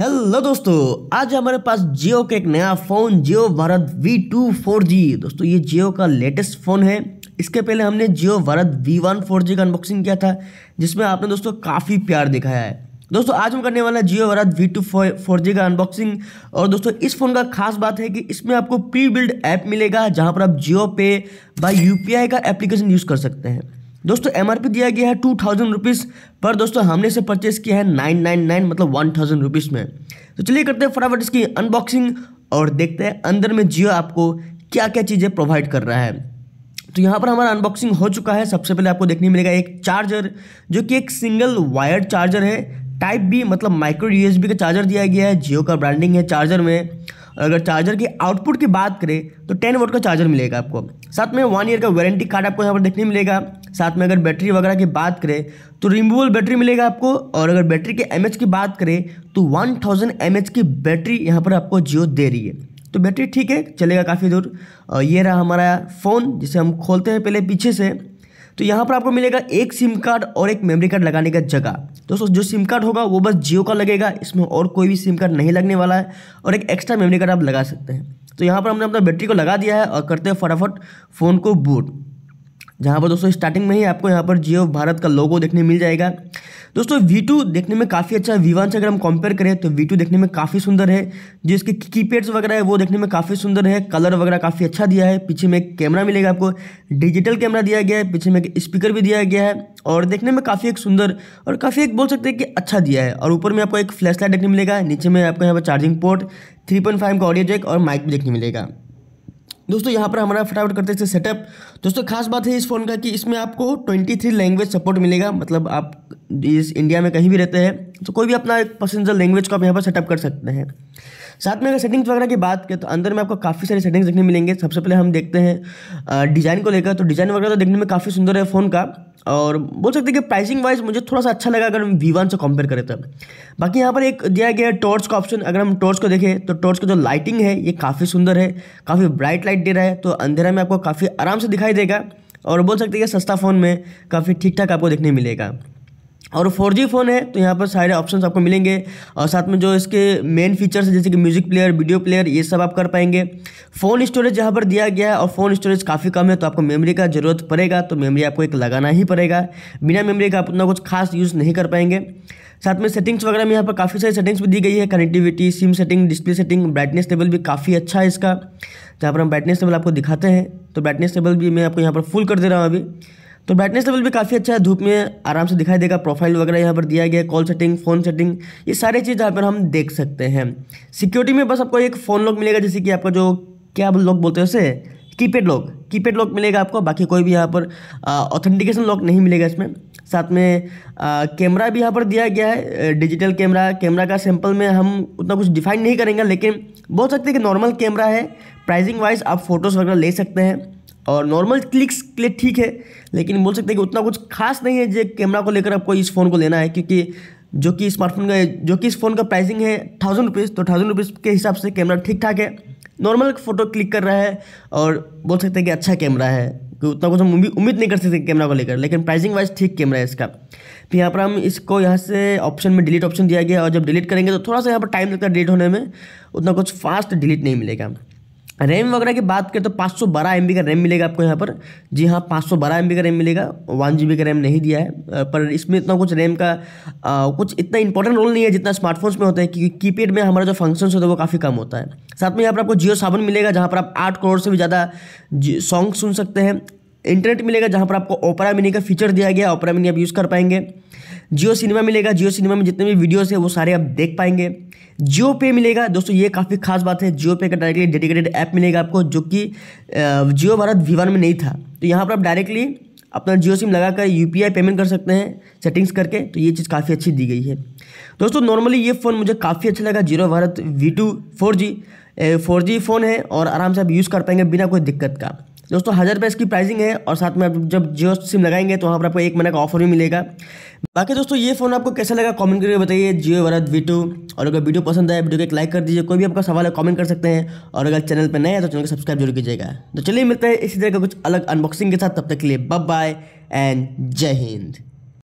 hello दोस्तों आज हमारे पास जियो का एक नया phone Jio Bharat V two four G दोस्तों ये जियो का लेटेस्ट फ़ोन है इसके पहले हमने Jio Bharat V one four G का अनबॉक्सिंग किया था जिसमें आपने दोस्तों काफ़ी प्यार दिखाया है दोस्तों आज हम करने वाला Jio Bharat V two four G का अनबॉक्सिंग और दोस्तों इस फ़ोन का खास बात है कि इसमें आपको प्री बिल्ड ऐप मिलेगा जहाँ पर आप जियो पे बाई यू का एप्लीकेशन यूज़ कर सकते हैं दोस्तों एम दिया गया है टू थाउजेंड रुपीज़ पर दोस्तों हमने इसे परचेस किया है नाइन नाइन नाइन मतलब वन थाउजेंड रुपीज़ में तो चलिए करते हैं फटाफट इसकी अनबॉक्सिंग और देखते हैं अंदर में जियो आपको क्या क्या चीज़ें प्रोवाइड कर रहा है तो यहाँ पर हमारा अनबॉक्सिंग हो चुका है सबसे पहले आपको देखने मिलेगा एक चार्जर जो कि एक सिंगल वायर्ड चार्जर है टाइप बी मतलब माइक्रो यूएसबी का चार्जर दिया गया है जियो का ब्रांडिंग है चार्जर में और अगर चार्जर के आउटपुट की बात करें तो टेन वोट का चार्जर मिलेगा आपको साथ में वन ईयर का वारंटी कार्ड आपको यहाँ पर देखने मिलेगा साथ में अगर बैटरी वगैरह की बात करें तो रिमूवेबल बैटरी मिलेगा आपको और अगर बैटरी के एम की बात करें तो वन थाउजेंड की बैटरी यहाँ पर आपको जियो दे रही है तो बैटरी ठीक है चलेगा काफ़ी दूर और ये रहा हमारा फ़ोन जिसे हम खोलते हैं पहले पीछे से तो यहाँ पर आपको मिलेगा एक सिम कार्ड और एक मेमोरी कार्ड लगाने का जगह दोस्तों जो सिम कार्ड होगा वो बस जियो का लगेगा इसमें और कोई भी सिम कार्ड नहीं लगने वाला है और एक एक्स्ट्रा मेमोरी कार्ड आप लगा सकते हैं तो यहाँ पर हमने अपना बैटरी को लगा दिया है और करते हैं फटाफट फ़ोन को बूट जहाँ पर दोस्तों स्टार्टिंग में ही आपको यहाँ पर जियो भारत का लोगो देखने मिल जाएगा दोस्तों वी देखने में काफ़ी अच्छा है विवान से अगर हम कंपेयर करें तो वी देखने में काफ़ी सुंदर है जो इसके कीपैड्स वगैरह है वो देखने में काफ़ी सुंदर है कलर वगैरह काफ़ी अच्छा दिया है पीछे में एक कैमरा मिलेगा आपको डिजिटल कैमरा दिया गया है पीछे में एक स्पीकर भी दिया गया है और देखने में काफ़ी एक सुंदर और काफ़ी एक बोल सकते हैं कि अच्छा दिया है और ऊपर में आपको एक फ्लैश लाइट देखने मिलेगा नीचे में आपको यहाँ पर charging port three point five का ऑडियो जैक और माइक भी देखने मिलेगा दोस्तों यहाँ पर हमारा फटाफट करते हैं सेटअप दोस्तों खास बात है इस फ़ोन का कि इसमें आपको 23 लैंग्वेज सपोर्ट मिलेगा मतलब आप इस इंडिया में कहीं भी रहते हैं तो कोई भी अपना एक पसंदीदा लैंग्वेज को आप यहाँ पर सेटअप कर सकते हैं साथ में अगर सेटिंग्स वगैरह की बात करें तो अंदर में आपको काफ़ी सारी सेटिंग्स देखने मिलेंगे सबसे पहले हम देखते हैं डिज़ाइन को लेकर तो डिज़ाइन वगैरह तो देखने में काफ़ी सुंदर है फ़ोन का और बोल सकते हैं कि प्राइसिंग वाइज मुझे थोड़ा सा अच्छा लगा अगर हम वी वन से कंपेयर करें तो बाकी यहाँ पर एक दिया गया टॉर्च का ऑप्शन अगर हम टॉर्च को देखें तो टॉर्च का जो लाइटिंग है ये काफ़ी सुंदर है काफ़ी ब्राइट लाइट दे रहा है तो अंधेरा में आपको काफ़ी आराम से दिखाई देगा और बोल सकते हैं कि सस्ता फ़ोन में काफ़ी ठीक ठाक आपको देखने मिलेगा और फोर जी फ़ोन है तो यहाँ पर सारे ऑप्शंस आपको मिलेंगे और साथ में जो इसके मेन फीचर्स हैं जैसे कि म्यूज़िक प्लेयर वीडियो प्लेयर ये सब आप कर पाएंगे फ़ोन स्टोरेज यहाँ पर दिया गया है और फ़ोन स्टोरेज काफ़ी कम है तो आपको मेमोरी का ज़रूरत पड़ेगा तो मेमोरी आपको एक लगाना ही पड़ेगा बिना मेमरी का आप उतना कुछ खास यूज़ नहीं कर पाएंगे साथ में सेटिंग्स वगैरह में यहाँ पर काफ़ी सारी सेटिंग्स भी दी गई है connectivity SIM setting display setting brightness level भी काफ़ी अच्छा है इसका जहाँ पर हम ब्राइटनेस लेवल आपको दिखाते हैं तो ब्राइटनेस लेवल भी मैं आपको यहाँ पर फुल कर दे रहा हूँ अभी तो ब्राइटनेस लेवल भी काफ़ी अच्छा है धूप में आराम से दिखाई देगा प्रोफाइल वगैरह यहाँ पर दिया गया है कॉल सेटिंग फ़ोन सेटिंग ये सारी चीज़ यहाँ पर हम देख सकते हैं सिक्योरिटी में बस आपको एक फ़ोन लॉक मिलेगा जैसे कि आपका जो क्या लॉक बोलते हैं उसे कीपैड लॉक कीपैड लॉक मिलेगा आपको बाकी कोई भी यहाँ पर ऑथेंटिकेशन लॉक नहीं मिलेगा इसमें साथ में कैमरा भी यहाँ पर दिया गया है डिजिटल कैमरा कैमरा का सैंपल में हम उतना कुछ डिफाइन नहीं करेंगे लेकिन बोल सकते हैं कि नॉर्मल कैमरा है प्राइसिंग वाइज आप फ़ोटोज़ वगैरह ले सकते हैं और नॉर्मल क्लिक्स के लिए ठीक है लेकिन बोल सकते हैं कि उतना कुछ खास नहीं है जो कैमरा को लेकर आपको इस फ़ोन को लेना है क्योंकि जो कि स्मार्टफोन का जो कि इस फ़ोन का प्राइसिंग है थाउजेंड रुपीज़ तो थाउजेंड रुपीज़ के हिसाब से कैमरा ठीक ठाक है नॉर्मल फ़ोटो क्लिक कर रहा है और बोल सकते हैं कि अच्छा कैमरा है कि उतना कुछ हम उम्मीद नहीं कर सकते कैमरा को लेकर लेकिन प्राइसिंग वाइज ठीक कैमरा है इसका फिर यहाँ पर हम इसको यहाँ से ऑप्शन में डिलीट ऑप्शन दिया गया और जब डिलीट करेंगे तो थोड़ा सा यहाँ पर टाइम लगता है डिलीट होने में उतना कुछ फास्ट डिलीट नहीं मिलेगा रैम वगैरह की बात करें तो पाँच सौ बारह एम बी का रैम मिलेगा आपको यहाँ पर जी हाँ पाँच सौ बारह एम बी का रैम मिलेगा वन जी बी का रैम नहीं दिया है पर इसमें इतना कुछ रैम का आ, कुछ इतना इंपॉर्टेंट रोल नहीं है जितना स्मार्टफोन्स में होता है क्योंकि कीपैड में हमारा जो फंक्शन होता है वो काफ़ी कम होता है साथ में यहाँ पर आपको जियो सावन मिलेगा जहाँ पर आप आठ करोड़ से भी ज़्यादा सॉन्ग सुन सकते हैं इंटरनेट मिलेगा जहाँ पर आपको ओपरा मिनी का फीचर दिया गया ओपरा मिनी आप यूज़ कर पाएंगे जियो सिनेमा मिलेगा जियो सिनेमा में जितने भी वीडियोस है वो सारे आप देख पाएंगे जियो पे मिलेगा दोस्तों ये काफ़ी खास बात है जियो पे का डायरेक्टली डेडिकेटेड ऐप मिलेगा आपको जो कि जियो भारत वीवान में नहीं था तो यहाँ पर आप डायरेक्टली अपना जियो सिम लगा कर यू पेमेंट कर सकते हैं सेटिंग्स करके तो ये चीज़ काफ़ी अच्छी दी गई है दोस्तों नॉर्मली ये फ़ोन मुझे काफ़ी अच्छा लगा Jio Bharat V two four G four G phone है और आराम से आप यूज़ कर पाएंगे बिना कोई दिक्कत का दोस्तों हज़ार रुपये इसकी प्राइसिंग है और साथ में आप जब जियो सिम लगाएंगे तो वहाँ पर आपको एक महीने का ऑफर भी मिलेगा बाकी दोस्तों ये फ़ोन आपको कैसा लगा कमेंट करके बताइए जियो वरद वी और अगर वीडियो पसंद आए वीडियो को एक लाइक कर दीजिए कोई भी आपका सवाल है कमेंट कर सकते हैं और अगर चैनल पर नए हैं तो चैनल को सब्सक्राइब जरूर कीजिएगा तो चलिए मिलते हैं इसी तरह का कुछ अलग अनबॉक्सिंग के साथ तब तक के लिए बाय बाय एंड जय हिंद